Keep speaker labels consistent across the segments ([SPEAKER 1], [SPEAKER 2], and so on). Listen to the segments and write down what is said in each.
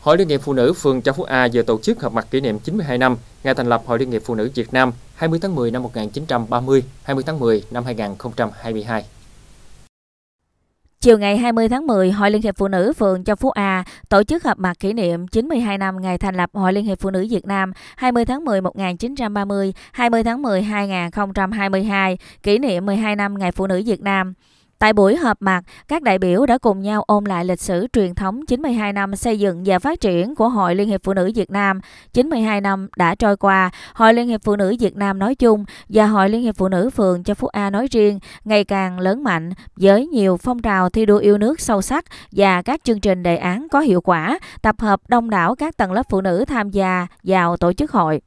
[SPEAKER 1] Hội Liên hiệp Phụ nữ phường Châu Phú A vừa tổ chức họp mặt kỷ niệm 92 năm ngày thành lập Hội Liên hiệp Phụ nữ Việt Nam 20 tháng 10 năm 1930, 20 tháng 10 năm 2022.
[SPEAKER 2] Chiều ngày 20 tháng 10, Hội Liên hiệp Phụ nữ phường Châu Phú A tổ chức họp mặt kỷ niệm 92 năm ngày thành lập Hội Liên hiệp Phụ nữ Việt Nam 20 tháng 10 1930, 20 tháng 10 2022, kỷ niệm 12 năm Ngày Phụ nữ Việt Nam. Tại buổi họp mặt, các đại biểu đã cùng nhau ôn lại lịch sử truyền thống 92 năm xây dựng và phát triển của Hội Liên hiệp Phụ nữ Việt Nam. 92 năm đã trôi qua, Hội Liên hiệp Phụ nữ Việt Nam nói chung và Hội Liên hiệp Phụ nữ phường cho Phú A nói riêng ngày càng lớn mạnh với nhiều phong trào thi đua yêu nước sâu sắc và các chương trình đề án có hiệu quả, tập hợp đông đảo các tầng lớp phụ nữ tham gia vào tổ chức hội.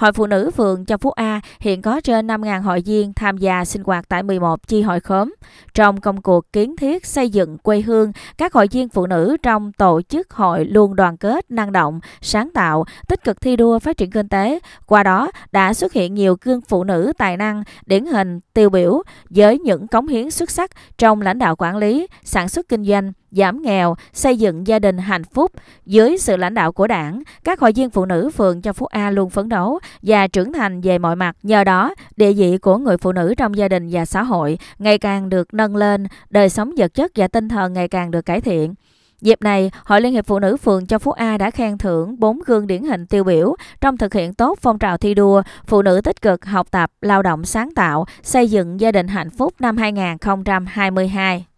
[SPEAKER 2] Hội Phụ nữ phường Châu Phú A hiện có trên 5.000 hội viên tham gia sinh hoạt tại 11 chi hội khóm. Trong công cuộc kiến thiết xây dựng quê hương, các hội viên phụ nữ trong tổ chức hội luôn đoàn kết, năng động, sáng tạo, tích cực thi đua phát triển kinh tế. Qua đó đã xuất hiện nhiều gương phụ nữ tài năng, điển hình, tiêu biểu với những cống hiến xuất sắc trong lãnh đạo quản lý, sản xuất kinh doanh, giảm nghèo, xây dựng gia đình hạnh phúc. Dưới sự lãnh đạo của đảng, các hội viên phụ nữ phường Châu Phú A luôn phấn đấu và trưởng thành về mọi mặt. Nhờ đó, địa vị của người phụ nữ trong gia đình và xã hội ngày càng được nâng lên, đời sống vật chất và tinh thần ngày càng được cải thiện. Dịp này, Hội Liên hiệp Phụ nữ phường Châu Phú A đã khen thưởng 4 gương điển hình tiêu biểu trong thực hiện tốt phong trào thi đua phụ nữ tích cực học tập, lao động sáng tạo, xây dựng gia đình hạnh phúc năm 2022.